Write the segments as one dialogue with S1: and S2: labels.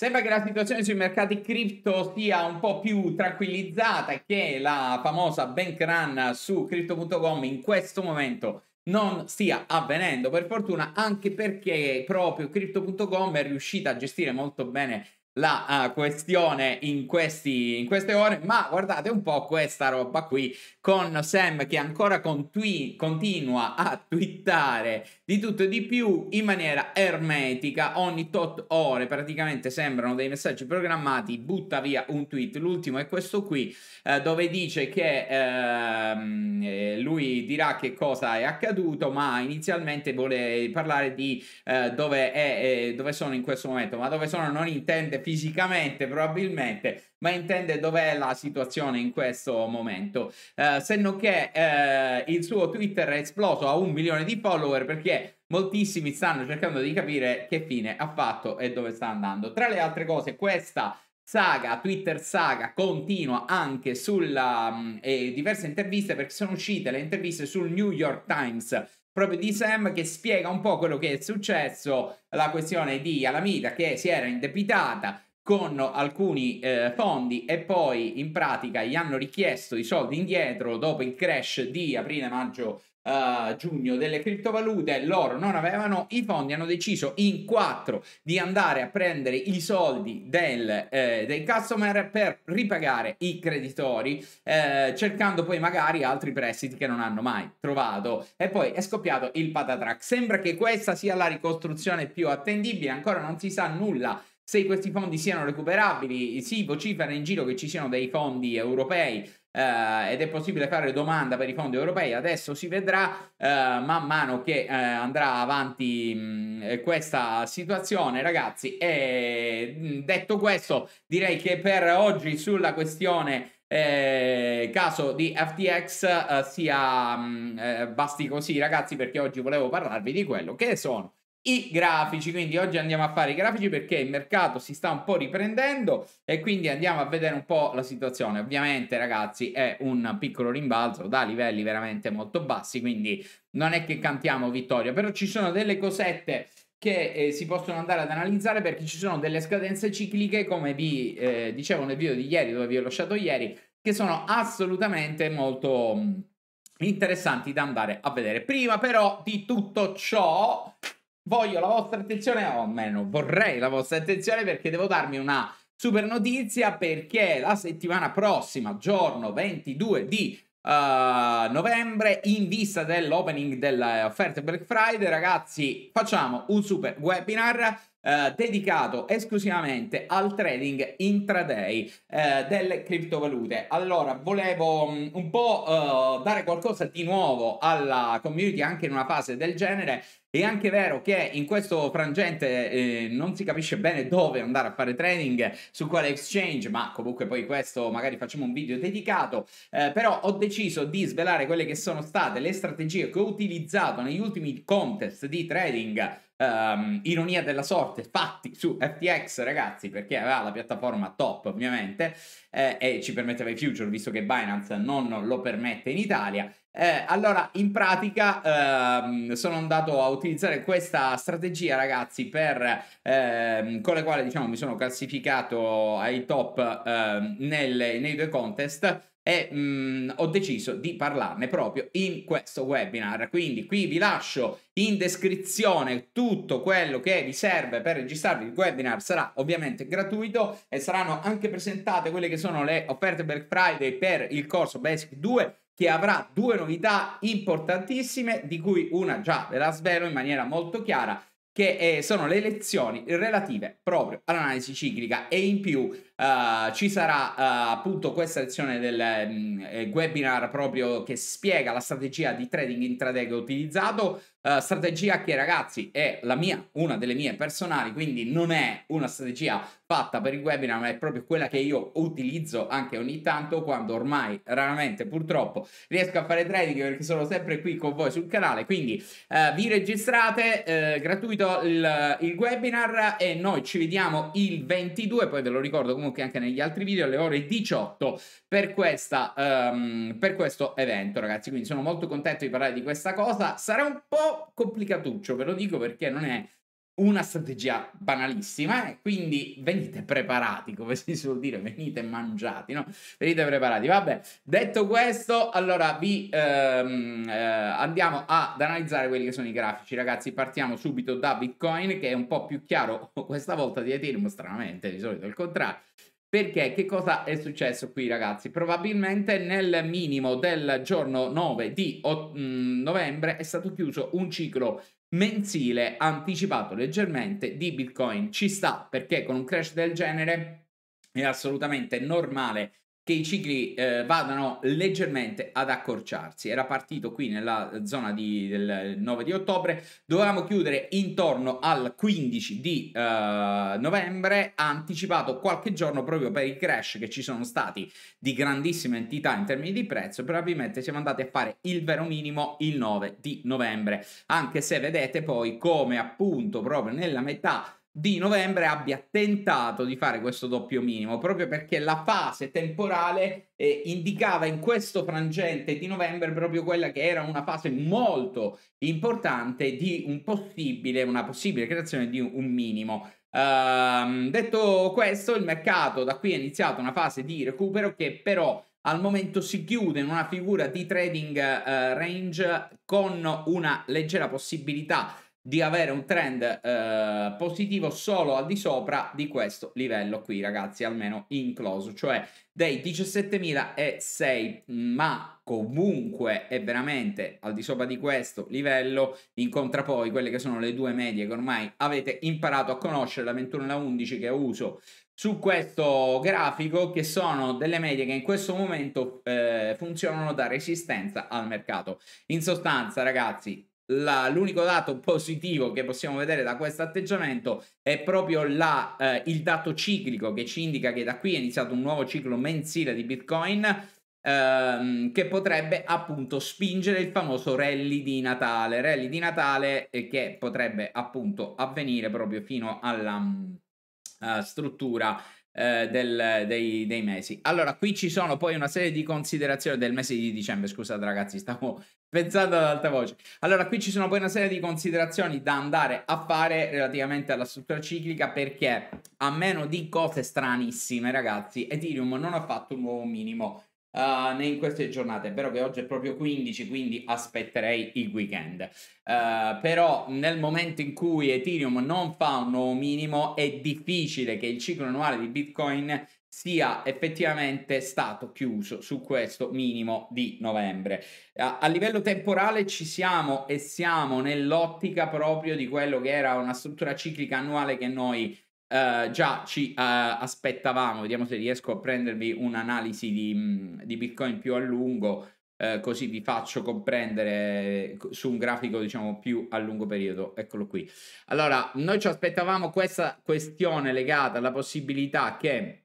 S1: Sembra che la situazione sui mercati cripto sia un po' più tranquillizzata e che la famosa bank run su crypto.com in questo momento non stia avvenendo per fortuna anche perché proprio crypto.com è riuscita a gestire molto bene la uh, questione in, questi, in, queste ore, ma guardate un po' questa roba qui con Sam che ancora continu- continua a twittare di tutto e di più in maniera ermetica, ogni tot ore praticamente sembrano dei messaggi programmati, butta via un tweet, l'ultimo è questo qui eh, dove dice che ehm, eh, lui dirà che cosa è accaduto, ma inizialmente vuole parlare di eh, dove, è, eh, dove sono in questo momento, ma dove sono non intende fisicamente probabilmente, ma intende dov'è la situazione in questo momento. Eh, se non che eh, il suo Twitter è esploso a un milione di follower perché moltissimi stanno cercando di capire che fine ha fatto e dove sta andando. Tra le altre cose, questa saga, Twitter saga, continua anche sulla eh, diverse interviste perché sono uscite le interviste sul New York Times proprio di Sam che spiega un po' quello che è successo, la questione di Alameda che si era indebitata con alcuni eh, fondi e poi in pratica gli hanno richiesto i soldi indietro dopo il crash di aprile-maggio Uh, giugno delle criptovalute, loro non avevano i fondi, hanno deciso in quattro di andare a prendere i soldi del, eh, dei customer per ripagare i creditori, eh, cercando poi magari altri prestiti che non hanno mai trovato. E poi è scoppiato il patatrack. Sembra che questa sia la ricostruzione più attendibile, ancora non si sa nulla se questi fondi siano recuperabili, si vocifera in giro che ci siano dei fondi europei eh, ed è possibile fare domanda per i fondi europei, adesso si vedrà eh, man mano che eh, andrà avanti mh, mm, eh, questa situazione ragazzi e mh, mm, detto questo direi che per oggi sulla questione eh, caso di FTX eh, sia mh, mm, eh, basti così ragazzi perché oggi volevo parlarvi di quello che sono i grafici, quindi oggi andiamo a fare i grafici perché il mercato si sta un po' riprendendo e quindi andiamo a vedere un po' la situazione. Ovviamente ragazzi è un piccolo rimbalzo da livelli veramente molto bassi, quindi non è che cantiamo vittoria, però ci sono delle cosette che eh, si possono andare ad analizzare perché ci sono delle scadenze cicliche come vi eh, dicevo nel video di ieri dove vi ho lasciato ieri che sono assolutamente molto mm, interessanti da andare a vedere prima però di tutto ciò voglio la vostra attenzione, o almeno vorrei la vostra attenzione perché devo darmi una super notizia perché la settimana prossima, giorno 22 di uh, novembre, in vista dell'opening delle eh, offerte Black Friday, ragazzi, facciamo un super webinar. Uh, dedicato esclusivamente al trading intraday uh, delle criptovalute. Allora, volevo um, un po' uh, dare qualcosa di nuovo alla community anche in una fase del genere è anche vero che in questo frangente eh, non si capisce bene dove andare a fare trading, su quale exchange, ma comunque poi questo magari facciamo un video dedicato, eh, però ho deciso di svelare quelle che sono state le strategie che ho utilizzato negli ultimi contest di trading Um, ironia della sorte fatti su FTX ragazzi perché aveva la piattaforma top ovviamente eh, e ci permetteva i future visto che Binance non lo permette in Italia eh, allora, in pratica ehm, sono andato a utilizzare questa strategia, ragazzi, per, ehm, con la quale diciamo, mi sono classificato ai top ehm, nelle, nei due contest e mh, mm, ho deciso di parlarne proprio in questo webinar. Quindi qui vi lascio in descrizione tutto quello che vi serve per registrarvi. Il webinar sarà ovviamente gratuito e saranno anche presentate quelle che sono le offerte Black Friday per il corso Basic 2 che avrà due novità importantissime, di cui una già ve la svelo in maniera molto chiara, che eh, sono le lezioni relative proprio all'analisi ciclica e in più Uh, ci sarà uh, appunto questa lezione del um, webinar proprio che spiega la strategia di trading intraday che ho utilizzato. Uh, strategia che ragazzi è la mia, una delle mie personali, quindi non è una strategia fatta per il webinar, ma è proprio quella che io utilizzo anche ogni tanto quando ormai raramente purtroppo riesco a fare trading perché sono sempre qui con voi sul canale. Quindi eh, vi registrate eh, gratuito il, il, webinar e noi ci vediamo il 22, poi ve lo ricordo comunque diciamo che anche negli altri video alle ore 18 per, questa, um, per questo evento ragazzi quindi sono molto contento di parlare di questa cosa sarà un po' complicatuccio ve lo dico perché non è una strategia banalissima e eh? quindi venite preparati, come si suol dire, venite mangiati, no? Venite preparati. Vabbè, detto questo, allora vi ehm, eh, andiamo ad analizzare quelli che sono i grafici, ragazzi. Partiamo subito da Bitcoin, che è un po' più chiaro questa volta di Ethereum, stranamente, di solito è il contrario. Perché che cosa è successo qui, ragazzi? Probabilmente nel minimo del giorno 9 di mm, novembre è stato chiuso un ciclo mensile anticipato leggermente di Bitcoin. Ci sta perché con un crash del genere è assolutamente normale che i cicli eh, vadano leggermente ad accorciarsi. Era partito qui nella zona di, del 9 di ottobre, dovevamo chiudere intorno al 15 di eh, novembre, ha anticipato qualche giorno proprio per i crash che ci sono stati di grandissima entità in termini di prezzo, probabilmente siamo andati a fare il vero minimo il 9 di novembre, anche se vedete poi come appunto proprio nella metà di novembre abbia tentato di fare questo doppio minimo, proprio perché la fase temporale eh, indicava in questo frangente di novembre proprio quella che era una fase molto importante di un possibile, una possibile creazione di un minimo. Uh, detto questo, il mercato da qui è iniziato una fase di recupero che però al momento si chiude in una figura di trading uh, range con una leggera possibilità di avere un trend eh, positivo solo al di sopra di questo livello qui ragazzi almeno in close cioè dei 17.006 ma comunque è veramente al di sopra di questo livello incontra poi quelle che sono le due medie che ormai avete imparato a conoscere la 21 e la 11 che uso su questo grafico che sono delle medie che in questo momento eh, funzionano da resistenza al mercato in sostanza ragazzi la, l'unico dato positivo che possiamo vedere da questo atteggiamento è proprio la, eh, il dato ciclico che ci indica che da qui è iniziato un nuovo ciclo mensile di Bitcoin ehm, che potrebbe appunto spingere il famoso rally di Natale, rally di Natale eh, che potrebbe appunto avvenire proprio fino alla uh, struttura eh, del, dei, dei, mesi. Allora, qui ci sono poi una serie di considerazioni del mese di dicembre, scusate ragazzi, stavo pensando ad alta voce. Allora, qui ci sono poi una serie di considerazioni da andare a fare relativamente alla struttura ciclica perché a meno di cose stranissime, ragazzi, Ethereum non ha fatto un nuovo minimo uh, in queste giornate. È vero che oggi è proprio 15, quindi aspetterei il weekend. Uh, però nel momento in cui Ethereum non fa un nuovo minimo è difficile che il ciclo annuale di Bitcoin sia effettivamente stato chiuso su questo minimo di novembre. A, a, livello temporale ci siamo e siamo nell'ottica proprio di quello che era una struttura ciclica annuale che noi Uh, già ci uh, aspettavamo, vediamo se riesco a prendervi un'analisi di, mm, di Bitcoin più a lungo, uh, così vi faccio comprendere su un grafico diciamo più a lungo periodo. Eccolo qui. Allora, noi ci aspettavamo questa questione legata alla possibilità che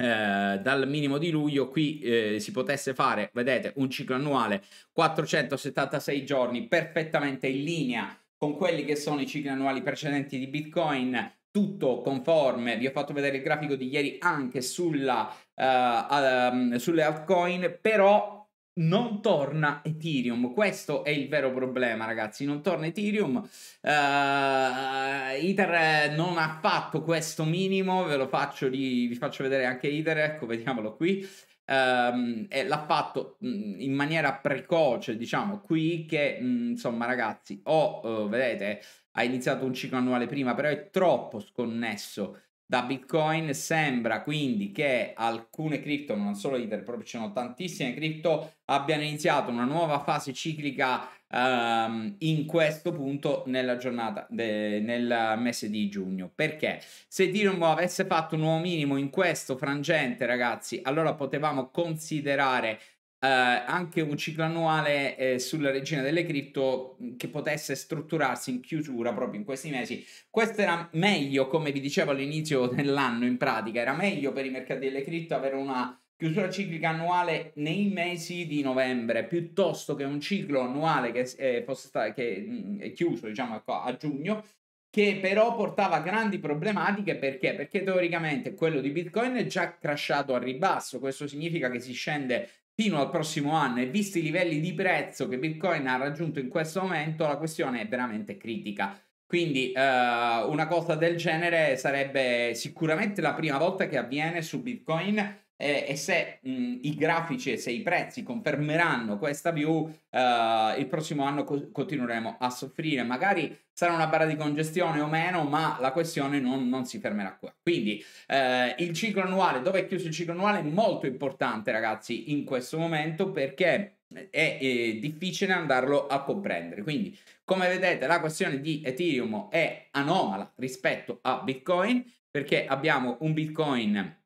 S1: eh, dal minimo di luglio qui eh, si potesse fare, vedete, un ciclo annuale 476 giorni perfettamente in linea con quelli che sono i cicli annuali precedenti di Bitcoin tutto conforme, vi ho fatto vedere il grafico di ieri anche sulla, uh, um, sulle altcoin, però non torna Ethereum, questo è il vero problema ragazzi, non torna Ethereum, uh, Ether non ha fatto questo minimo, ve lo faccio, di, vi faccio vedere anche Ether, ecco vediamolo qui, Um, e l'ha fatto mm, in maniera precoce, diciamo, qui che, mh, mm, insomma, ragazzi, o uh, eh, vedete, ha iniziato un ciclo annuale prima, però è troppo sconnesso da Bitcoin. Sembra quindi che alcune cripto, non solo Ether, proprio ci sono tantissime cripto, abbiano iniziato una nuova fase ciclica um, in questo punto nella giornata, de, nel mese di giugno. Perché se Ethereum avesse fatto un nuovo minimo in questo frangente, ragazzi, allora potevamo considerare eh, anche un ciclo annuale eh, sulla regina delle cripto mm, che potesse strutturarsi in chiusura proprio in questi mesi. Questo era meglio, come vi dicevo all'inizio dell'anno in pratica, era meglio per i mercati delle cripto avere una chiusura ciclica annuale nei mesi di novembre piuttosto che un ciclo annuale che, eh, posta, che mh, mm, è chiuso diciamo ecco, a giugno che però portava grandi problematiche perché? perché teoricamente quello di bitcoin è già crashato al ribasso questo significa che si scende fino al prossimo anno e visti i livelli di prezzo che Bitcoin ha raggiunto in questo momento, la questione è veramente critica. Quindi eh, una cosa del genere sarebbe sicuramente la prima volta che avviene su Bitcoin eh, e se mh, i grafici e se i prezzi confermeranno questa view, eh, il prossimo anno co- continueremo a soffrire. Magari sarà una barra di congestione o meno, ma la questione non, non si fermerà qua. Quindi eh, il ciclo annuale, dove è chiuso il ciclo annuale, è molto importante ragazzi in questo momento perché è, è difficile andarlo a comprendere. Quindi come vedete la questione di Ethereum è anomala rispetto a Bitcoin perché abbiamo un Bitcoin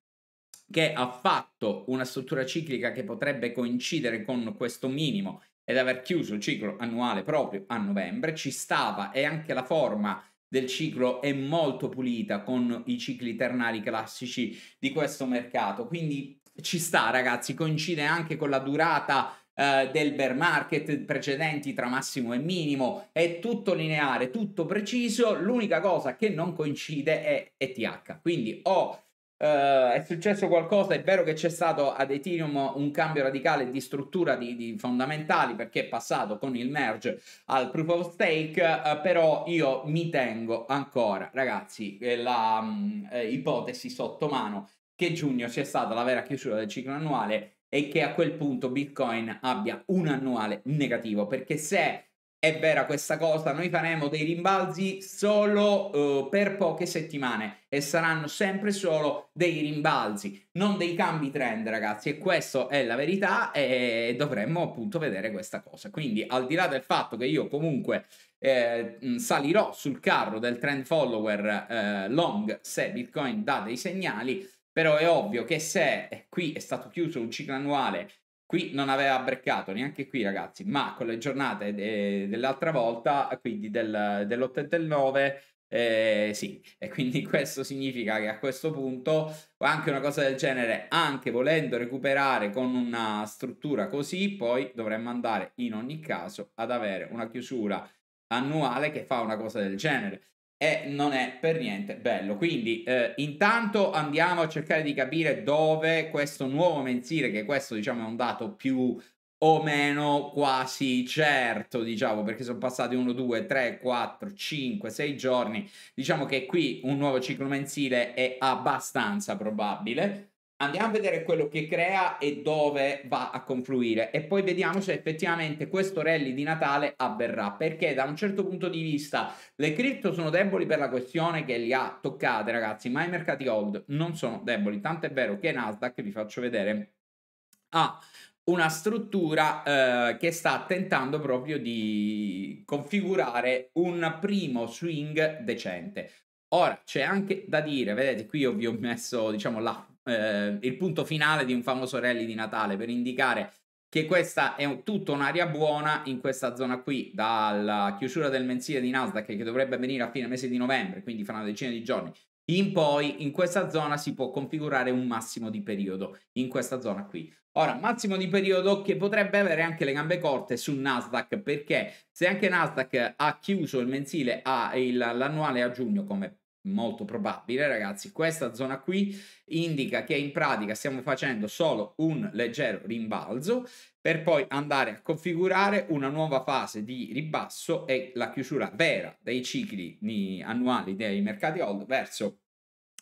S1: che ha fatto una struttura ciclica che potrebbe coincidere con questo minimo ed aver chiuso il ciclo annuale proprio a novembre, ci stava e anche la forma del ciclo è molto pulita con i cicli ternari classici di questo mercato, quindi ci sta ragazzi, coincide anche con la durata eh, del bear market precedenti tra massimo e minimo, è tutto lineare, tutto preciso, l'unica cosa che non coincide è ETH, quindi o Uh, è successo qualcosa, è vero che c'è stato ad Ethereum un cambio radicale di struttura di, di fondamentali perché è passato con il merge al proof of stake, uh, però io mi tengo ancora, ragazzi, eh, la um, eh, ipotesi sotto mano che giugno sia stata la vera chiusura del ciclo annuale e che a quel punto Bitcoin abbia un annuale negativo, perché se è vera questa cosa, noi faremo dei rimbalzi solo uh, per poche settimane e saranno sempre solo dei rimbalzi, non dei cambi trend ragazzi e questa è la verità e dovremmo appunto vedere questa cosa. Quindi al di là del fatto che io comunque eh, salirò sul carro del trend follower eh, long se Bitcoin dà dei segnali, però è ovvio che se qui è stato chiuso un ciclo annuale Qui non aveva breccato neanche qui, ragazzi, ma con le giornate de- dell'altra volta, quindi del, dell'8 e del 9, eh, sì, e quindi questo significa che a questo punto anche una cosa del genere, anche volendo recuperare con una struttura così, poi dovremmo andare in ogni caso ad avere una chiusura annuale che fa una cosa del genere e non è per niente bello. Quindi eh, intanto andiamo a cercare di capire dove questo nuovo mensile, che questo diciamo è un dato più o meno quasi certo, diciamo, perché sono passati 1, 2, 3, 4, 5, 6 giorni, diciamo che qui un nuovo ciclo mensile è abbastanza probabile andiamo a vedere quello che crea e dove va a confluire e poi vediamo se effettivamente questo rally di Natale avverrà perché da un certo punto di vista le cripto sono deboli per la questione che li ha toccate ragazzi ma i mercati old non sono deboli tanto è vero che Nasdaq vi faccio vedere ha una struttura eh, che sta tentando proprio di configurare un primo swing decente Ora c'è anche da dire, vedete qui io vi ho messo diciamo la eh, il punto finale di un famoso rally di Natale per indicare che questa è un, tutta un'area buona in questa zona qui, dalla chiusura del mensile di Nasdaq che dovrebbe avvenire a fine mese di novembre, quindi fra una decina di giorni, in poi in questa zona si può configurare un massimo di periodo, in questa zona qui. Ora, massimo di periodo che potrebbe avere anche le gambe corte su Nasdaq, perché se anche Nasdaq ha chiuso il mensile, a il, l'annuale a giugno come molto probabile, ragazzi. Questa zona qui indica che in pratica stiamo facendo solo un leggero rimbalzo per poi andare a configurare una nuova fase di ribasso e la chiusura vera dei cicli annuali dei mercati hold verso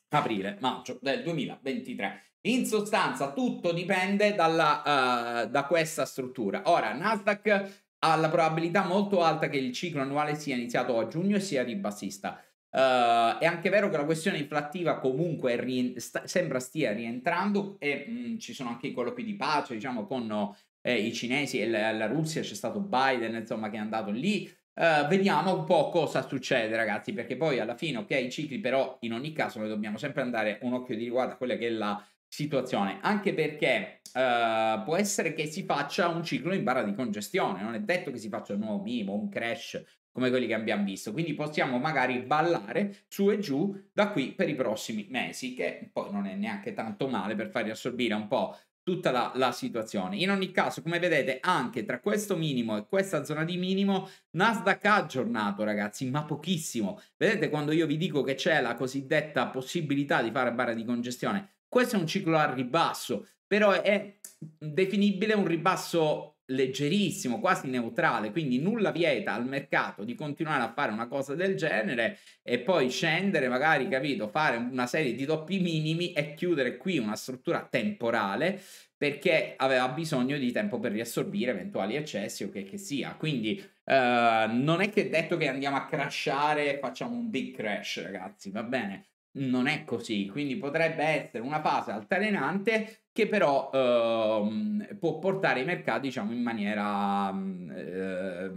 S1: aprile-maggio del 2023. In sostanza tutto dipende dalla, uh, da questa struttura. Ora, Nasdaq ha la probabilità molto alta che il ciclo annuale sia iniziato a giugno e sia ribassista Uh, è anche vero che la questione inflattiva comunque rien- sta- sembra stia rientrando e mh, mm, ci sono anche i colloqui di pace, diciamo, con eh, i cinesi e la-, la, Russia, c'è stato Biden, insomma, che è andato lì. Uh, vediamo un po' cosa succede, ragazzi, perché poi alla fine, ok, i cicli, però in ogni caso noi dobbiamo sempre andare un occhio di riguardo a quella che è la situazione, anche perché uh, può essere che si faccia un ciclo in barra di congestione, non è detto che si faccia un nuovo MIMO, un crash, come quelli che abbiamo visto. Quindi possiamo magari ballare su e giù da qui per i prossimi mesi, che poi non è neanche tanto male per far riassorbire un po' tutta la, la, situazione. In ogni caso, come vedete, anche tra questo minimo e questa zona di minimo, Nasdaq ha aggiornato, ragazzi, ma pochissimo. Vedete quando io vi dico che c'è la cosiddetta possibilità di fare barra di congestione? Questo è un ciclo a ribasso, però è definibile un ribasso leggerissimo, quasi neutrale, quindi nulla vieta al mercato di continuare a fare una cosa del genere e poi scendere, magari, capito, fare una serie di doppi minimi e chiudere qui una struttura temporale perché aveva bisogno di tempo per riassorbire eventuali eccessi o che, che sia. Quindi eh, non è che detto che andiamo a crashare, facciamo un big crash, ragazzi, va bene? Non è così, quindi potrebbe essere una fase altalenante che però eh, può portare i mercati diciamo in maniera eh,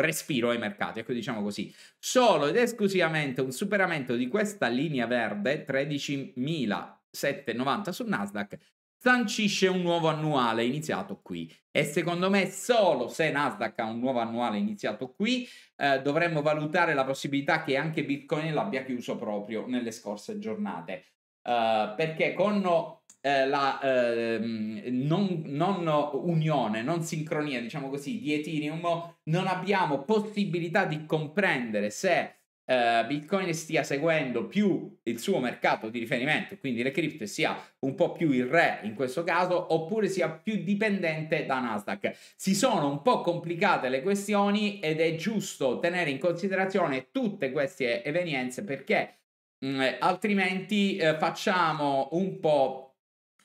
S1: respiro ai mercati ecco diciamo così solo ed esclusivamente un superamento di questa linea verde 13.790 su Nasdaq sancisce un nuovo annuale iniziato qui e secondo me solo se Nasdaq ha un nuovo annuale iniziato qui eh, dovremmo valutare la possibilità che anche Bitcoin l'abbia chiuso proprio nelle scorse giornate uh, perché con eh, la eh, non, non, unione, non sincronia, diciamo così, di Ethereum, non abbiamo possibilità di comprendere se eh, Bitcoin stia seguendo più il suo mercato di riferimento, quindi le cripto sia un po' più il re in questo caso, oppure sia più dipendente da Nasdaq. Si sono un po' complicate le questioni ed è giusto tenere in considerazione tutte queste evenienze perché mh, mm, altrimenti eh, facciamo un po'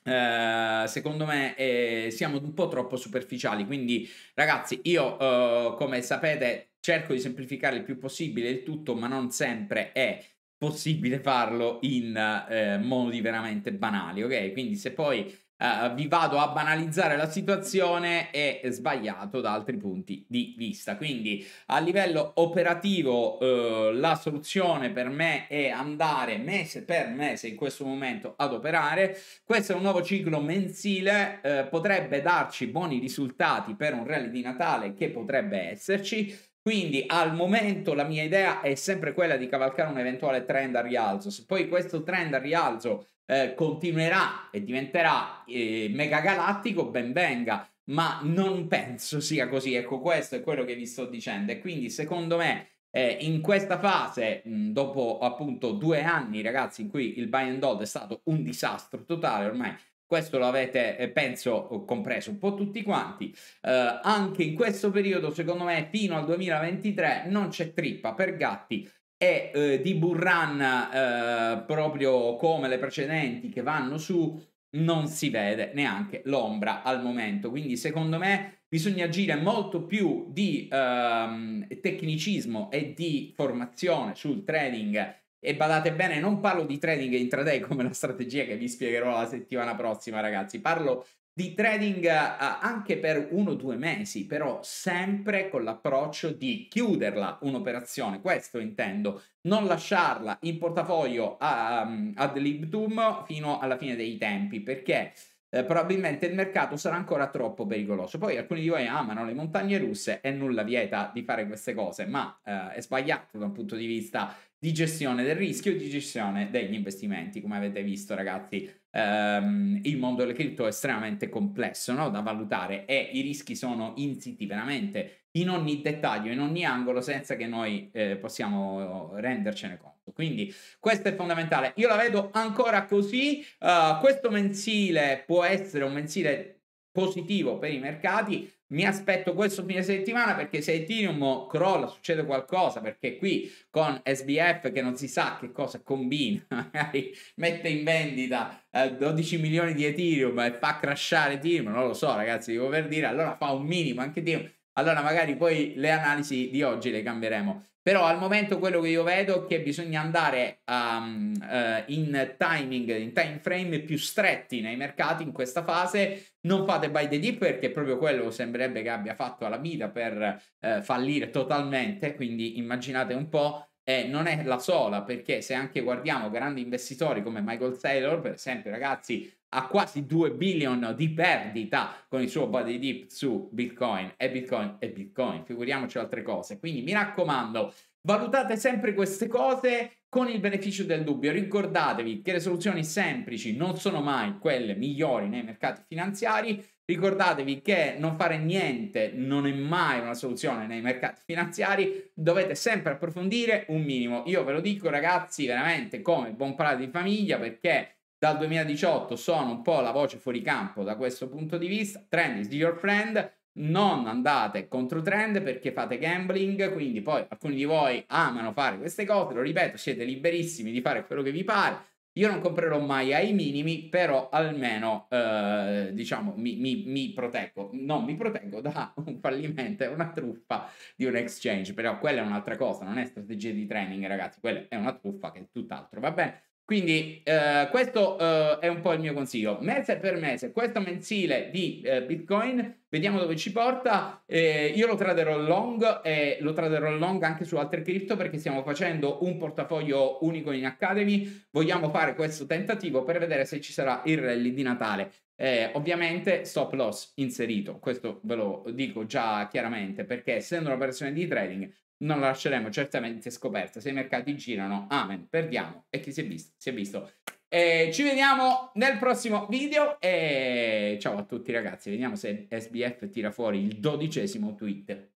S1: Eh, secondo me eh, siamo un po' troppo superficiali, quindi ragazzi io uh, come sapete cerco di semplificare il più possibile il tutto, ma non sempre è possibile farlo in uh, modi veramente banali, ok? Quindi se poi eh, vi vado a banalizzare la situazione è sbagliato da altri punti di vista. Quindi a livello operativo uh, la soluzione per me è andare mese per mese in questo momento ad operare. Questo è un nuovo ciclo mensile, uh, potrebbe darci buoni risultati per un rally di Natale che potrebbe esserci. Quindi al momento la mia idea è sempre quella di cavalcare un eventuale trend a rialzo. Se poi questo trend a rialzo eh, continuerà e diventerà eh, mega galattico, ben venga, ma non penso sia così. Ecco, questo è quello che vi sto dicendo. E quindi secondo me eh, in questa fase, mh, mm, dopo appunto due anni, ragazzi, in cui il buy and hold è stato un disastro totale ormai questo lo avete, eh, penso, compreso un po' tutti quanti. Eh, anche in questo periodo, secondo me, fino al 2023 non c'è trippa per gatti e eh, di Burran, eh, proprio come le precedenti che vanno su, non si vede neanche l'ombra al momento. Quindi, secondo me, bisogna agire molto più di ehm, tecnicismo e di formazione sul trading e badate bene, non parlo di trading intraday come la strategia che vi spiegherò la settimana prossima, ragazzi. Parlo di trading uh, anche per uno o due mesi, però sempre con l'approccio di chiuderla un'operazione, questo intendo, non lasciarla in portafoglio a, um, ad libtum fino alla fine dei tempi, perché eh, probabilmente il mercato sarà ancora troppo pericoloso. Poi alcuni di voi amano le montagne russe e nulla vieta di fare queste cose, ma eh, è sbagliato da un punto di vista di gestione del rischio e di gestione degli investimenti. Come avete visto, ragazzi, ehm, il mondo delle cripto è estremamente complesso no? da valutare e i rischi sono insiti veramente in ogni dettaglio, in ogni angolo, senza che noi eh, possiamo rendercene conto. Quindi questo è fondamentale. Io la vedo ancora così. Uh, questo mensile può essere un mensile positivo per i mercati mi aspetto questo fine settimana perché se Ethereum crolla succede qualcosa perché qui con SBF che non si sa che cosa combina magari mette in vendita eh, 12 milioni di Ethereum e fa crashare Ethereum non lo so ragazzi devo per dire allora fa un minimo anche Ethereum allora magari poi le analisi di oggi le cambieremo. Però al momento quello che io vedo è che bisogna andare um, uh, in timing, in time frame più stretti nei mercati in questa fase. Non fate buy the dip perché proprio quello sembrerebbe che abbia fatto alla vita per uh, fallire totalmente. Quindi immaginate un po' eh, non è la sola, perché se anche guardiamo grandi investitori come Michael Saylor, per esempio, ragazzi, ha quasi 2 billion di perdita con il suo body dip su Bitcoin e Bitcoin e Bitcoin, figuriamoci altre cose. Quindi mi raccomando, valutate sempre queste cose con il beneficio del dubbio. Ricordatevi che le soluzioni semplici non sono mai quelle migliori nei mercati finanziari Ricordatevi che non fare niente non è mai una soluzione nei mercati finanziari, dovete sempre approfondire un minimo. Io ve lo dico ragazzi, veramente come buon padre di famiglia, perché dal 2018 sono un po' la voce fuori campo da questo punto di vista. Trend is your friend, non andate contro trend perché fate gambling, quindi poi alcuni di voi amano fare queste cose, lo ripeto, siete liberissimi di fare quello che vi pare io non comprerò mai ai minimi, però almeno eh, diciamo mi, mi, mi, proteggo, no, mi proteggo da un fallimento, è una truffa di un exchange, però quella è un'altra cosa, non è strategia di training ragazzi, quella è una truffa che è tutt'altro, va bene? Quindi eh, questo eh, è un po' il mio consiglio. Mese per mese, questo mensile di eh, Bitcoin, vediamo dove ci porta. Eh, io lo traderò long e lo traderò long anche su altre cripto perché stiamo facendo un portafoglio unico in Academy. Vogliamo fare questo tentativo per vedere se ci sarà il rally di Natale. Eh, ovviamente stop loss inserito, questo ve lo dico già chiaramente perché essendo una versione di trading non la lasceremo certamente scoperta. Se i mercati girano, amen, perdiamo. E chi si è visto, si è visto. E ci vediamo nel prossimo video e ciao a tutti ragazzi. Vediamo se SBF tira fuori il dodicesimo tweet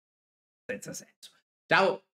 S1: senza senso. Ciao!